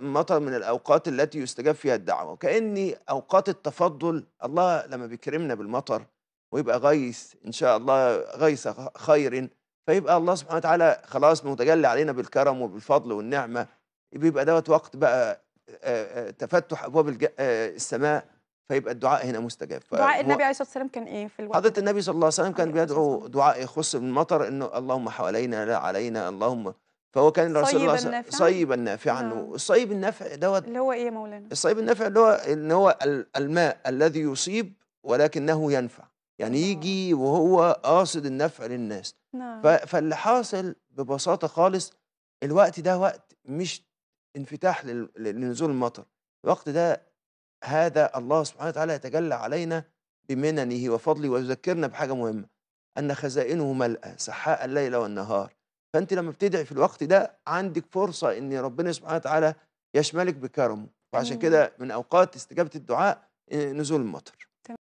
مطر من الأوقات التي يستجاب فيها الدعوة وكأني أوقات التفضل الله لما بيكرمنا بالمطر ويبقى غيث إن شاء الله غيث خير فيبقى الله سبحانه وتعالى خلاص متجلى علينا بالكرم وبالفضل والنعمة بيبقى دوت وقت بقى تفتح أبواب السماء فيبقى الدعاء هنا مستجاب دعاء النبي عليه الصلاه والسلام كان ايه في الوقت حضرة النبي صلى الله عليه وسلم كان بيدعو دعاء يخص المطر انه اللهم حوالينا لا علينا اللهم فهو كان الرسول صيب النافع صيب النافع عنه الصيب النافع دوت اللي هو ايه يا مولانا الصيب النافع اللي هو ان هو الماء الذي يصيب ولكنه ينفع يعني أوه. يجي وهو قاصد النفع للناس نعم. فاللي حاصل ببساطه خالص الوقت ده وقت مش انفتاح لنزول المطر الوقت ده هذا الله سبحانه وتعالى يتجلى علينا بمننه وفضله ويذكرنا بحاجه مهمه ان خزائنه ملأى سحاء الليل والنهار فانت لما بتدعي في الوقت ده عندك فرصه ان ربنا سبحانه وتعالى يشملك بكرمه وعشان كده من اوقات استجابه الدعاء آه، نزول المطر